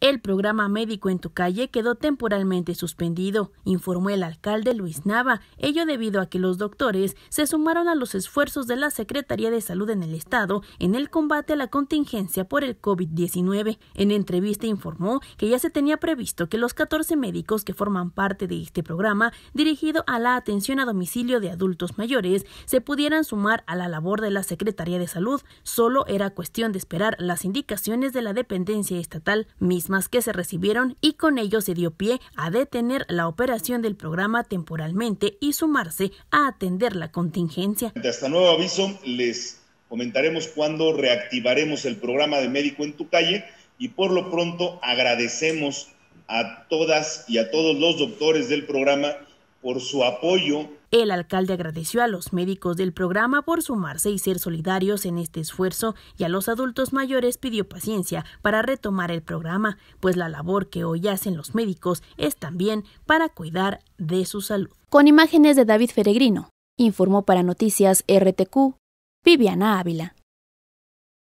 El programa médico en tu calle quedó temporalmente suspendido, informó el alcalde Luis Nava, ello debido a que los doctores se sumaron a los esfuerzos de la Secretaría de Salud en el Estado en el combate a la contingencia por el COVID-19. En entrevista informó que ya se tenía previsto que los 14 médicos que forman parte de este programa dirigido a la atención a domicilio de adultos mayores se pudieran sumar a la labor de la Secretaría de Salud, solo era cuestión de esperar las indicaciones de la dependencia estatal misma más que se recibieron y con ello se dio pie a detener la operación del programa temporalmente y sumarse a atender la contingencia. Hasta este nuevo aviso les comentaremos cuándo reactivaremos el programa de médico en tu calle y por lo pronto agradecemos a todas y a todos los doctores del programa por su apoyo. El alcalde agradeció a los médicos del programa por sumarse y ser solidarios en este esfuerzo y a los adultos mayores pidió paciencia para retomar el programa, pues la labor que hoy hacen los médicos es también para cuidar de su salud. Con imágenes de David Feregrino, informó para Noticias RTQ, Viviana Ávila.